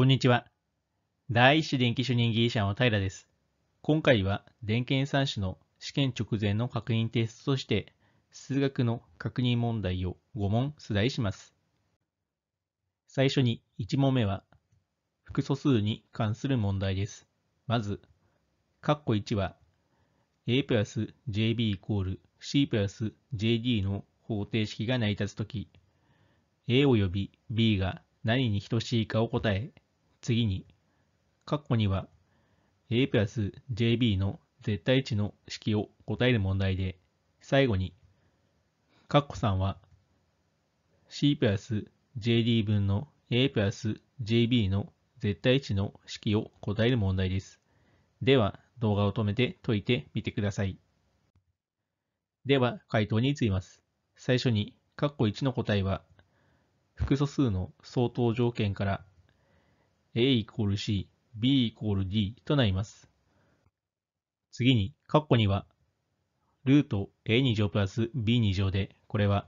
こんにちは。第一子電気主任技術者の平です。今回は電検算子の試験直前の確認テストとして数学の確認問題を5問出題します。最初に1問目は複素数に関する問題です。まず、括弧1は a プラス jb イコール c プラス jd の方程式が成り立つとき、a および b が何に等しいかを答え、次に、括弧には a プラス jb の絶対値の式を答える問題で、最後に、括弧3は c プラス jd 分の a プラス jb の絶対値の式を答える問題です。では、動画を止めて解いてみてください。では、回答に移ります。最初に、括弧1の答えは、複素数の相当条件から A イコール C、B イコール D となります。次に、括弧には、ルート A2 乗プラス B2 乗で、これは、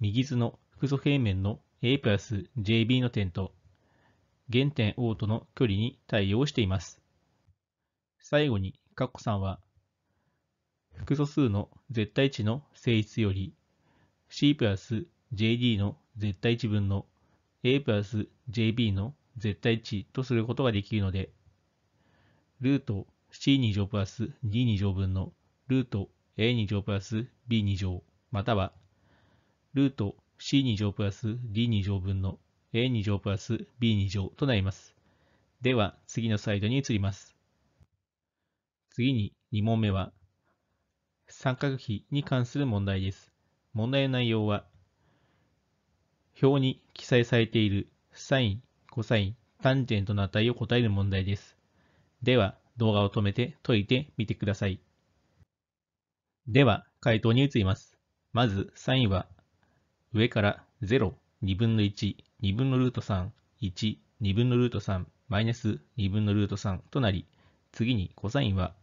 右図の複素平面の A プラス JB の点と、原点 O との距離に対応しています。最後に、括弧3は、複素数の絶対値の性質より、C プラス JD の絶対値分の A プラス JB の絶対値とすることができるので、ルート c2 乗プラス d2 乗分のルート a2 乗プラス b2 乗、または、ルート c2 乗プラス d2 乗分の a2 乗プラス b2 乗となります。では、次のスライドに移ります。次に2問目は、三角比に関する問題です。問題の内容は、表に記載されているサインコサイン、タンジェントの値を答える問題です。では、動画を止めて解いてみてください。では、回答に移ります。まず、サインは、上から0、2分の1、2分のルート3、1、2分のルート3、マイナス2分のルート3となり、次にコサインは、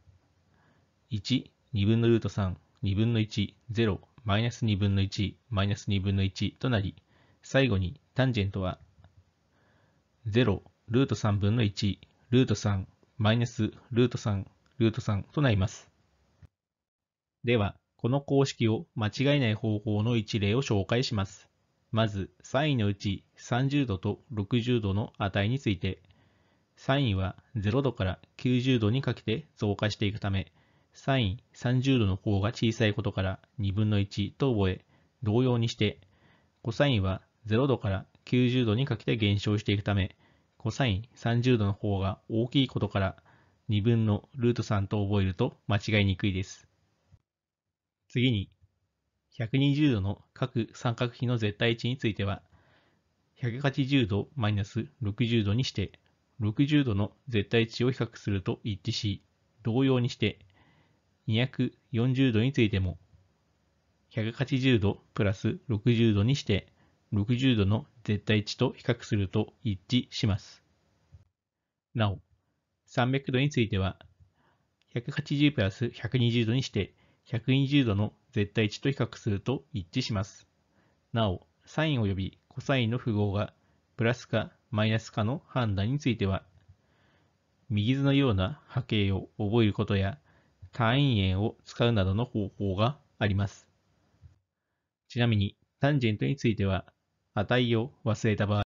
1、2分のルート3、2分の1、0、マイナス2分の1、マイナス2分の1となり、最後にタンジェントは、0、ルート3分の1、ルート3、マイナス、ルート3、ルート3となります。では、この公式を間違えない方法の一例を紹介します。まず、サインのうち30度と60度の値について、サインは0度から90度にかけて増加していくため、サイン30度の方が小さいことから2分の1と覚え、同様にして、コサインは0度から90度にかけて減少していくため、コサイン30度の方が大きいことから、2分のルート3と覚えると間違いにくいです。次に、120度の各三角比の絶対値については、180度マイナス60度にして、60度の絶対値を比較すると一致し、同様にして、240度についても、180度プラス60度にして、60度の絶対値と比較すると一致します。なお、300度については、180プラス120度にして、120度の絶対値と比較すると一致します。なお、サイン及びコサインの符号がプラスかマイナスかの判断については、右図のような波形を覚えることや、単位円を使うなどの方法があります。ちなみに、タンジェントについては、値を忘れた場合、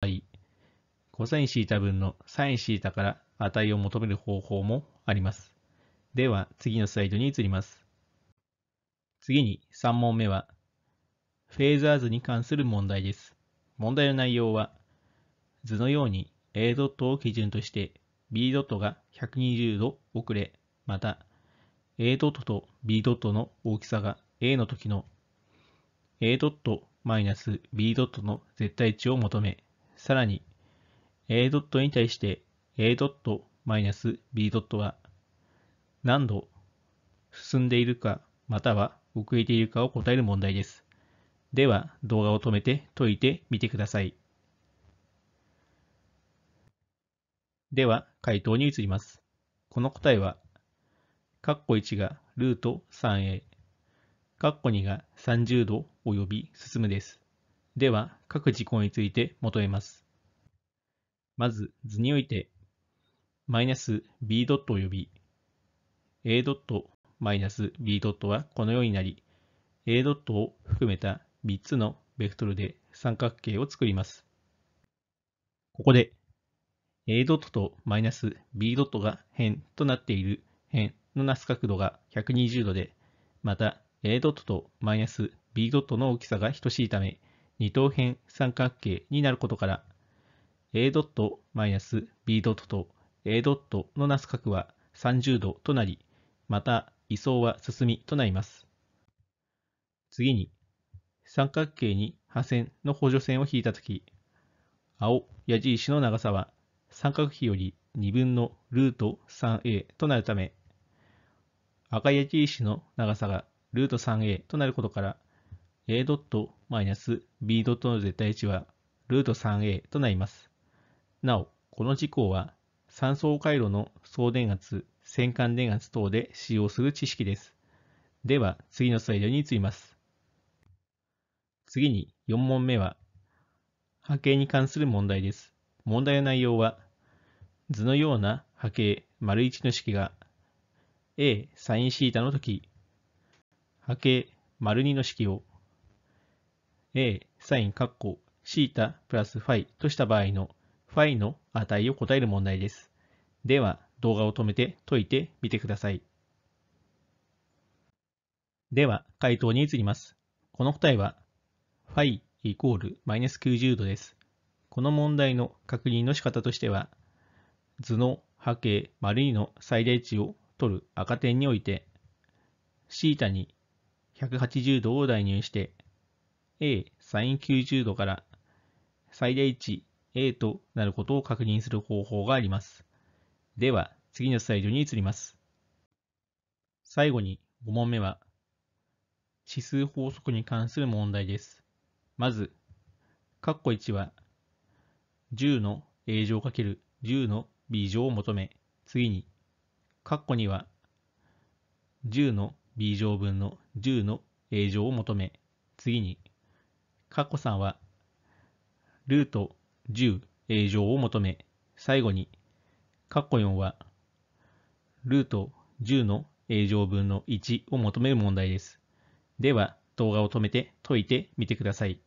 cosθ 分の sinθ から値を求める方法もあります。では、次のスライドに移ります。次に3問目は、フェーザー図に関する問題です。問題の内容は、図のように A ドットを基準として B ドットが120度遅れ、また A ドットと B ドットの大きさが A の時の A ドット b ドットの絶対値を求め、さらに a ドットに対して a ドット b ドットは何度進んでいるかまたは遅れているかを答える問題です。では動画を止めて解いてみてください。では回答に移ります。この答えは、ッコ1がルート 3a、括弧2が30度及び進むです。では、各事項について求めます。まず、図において、マイナス b ドット及び a ドットマイナス b ドットはこのようになり、a ドットを含めた3つのベクトルで三角形を作ります。ここで、a ドットとマイナス b ドットが辺となっている辺のなす角度が120度で、また A ドットとマイナス B ドットの大きさが等しいため、二等辺三角形になることから、A ドットマイナス B ドットと A ドットのなす角は30度となり、また位相は進みとなります。次に、三角形に破線の補助線を引いたとき、青矢印の長さは三角比より2分のルート 3a となるため、赤矢印の長さがルート 3a となることから、a.-b. の絶対値はルート 3a となります。なお、この事項は、三層回路の送電圧、線間電圧等で使用する知識です。では、次のスライドに移ります。次に4問目は、波形に関する問題です。問題の内容は、図のような波形 ① の式が a sin θ の時、波形丸2の式を a サインカッコシータプラスファイとした場合のファイの値を答える問題です。では動画を止めて解いてみてください。では回答に移ります。この答えはファイイコールマイナス90度です。この問題の確認の仕方としては図の波形丸2の最大値を取る赤点において θ に180度を代入して、a サイン90度から最大値 a となることを確認する方法があります。では、次のスライドに移ります。最後に5問目は、指数法則に関する問題です。まず、括弧1は、10の a 乗 ×10 の b 乗を求め、次に、括弧2は、10の B 乗分の10の A 乗を求め、次に、カッコ3は、ルート 10A 乗を求め、最後に、カッコ4は、ルート10の A 乗分の1を求める問題です。では、動画を止めて解いてみてください。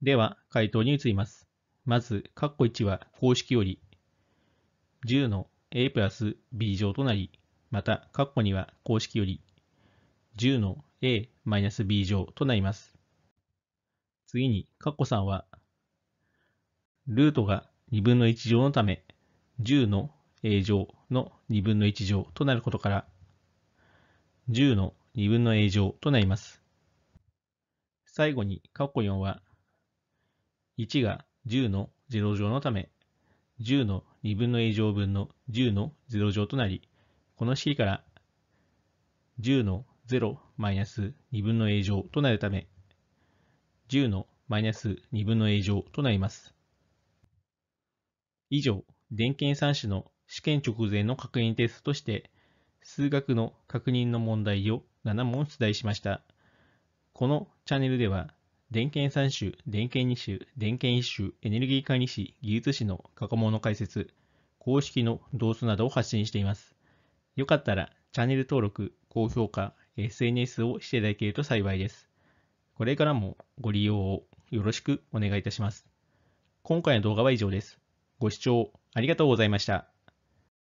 では、回答に移ります。まず、カッコ1は公式より、10の a プラス b 乗となり、また、括弧には公式より10の a マイナス b 乗となります。次に、括弧3は、ルートが2分の1乗のため、10の a 乗の2分の1乗となることから、10の2分の a 乗となります。最後に、括弧4は、1が10の0乗のため、10の2分の a 乗分の10の0乗となり、この式から10の0マイナス2分の a 乗となるため、10のマイナス2分の a 乗となります。以上、電検算子の試験直前の確認テストとして、数学の確認の問題を7問出題しました。このチャンネルでは、電源3種、電源2種、電源1種、エネルギー管理士、技術士の過去問の解説、公式の動画などを発信しています。よかったらチャンネル登録、高評価、SNS をしていただけると幸いです。これからもご利用をよろしくお願いいたします。今回の動画は以上です。ご視聴ありがとうございました。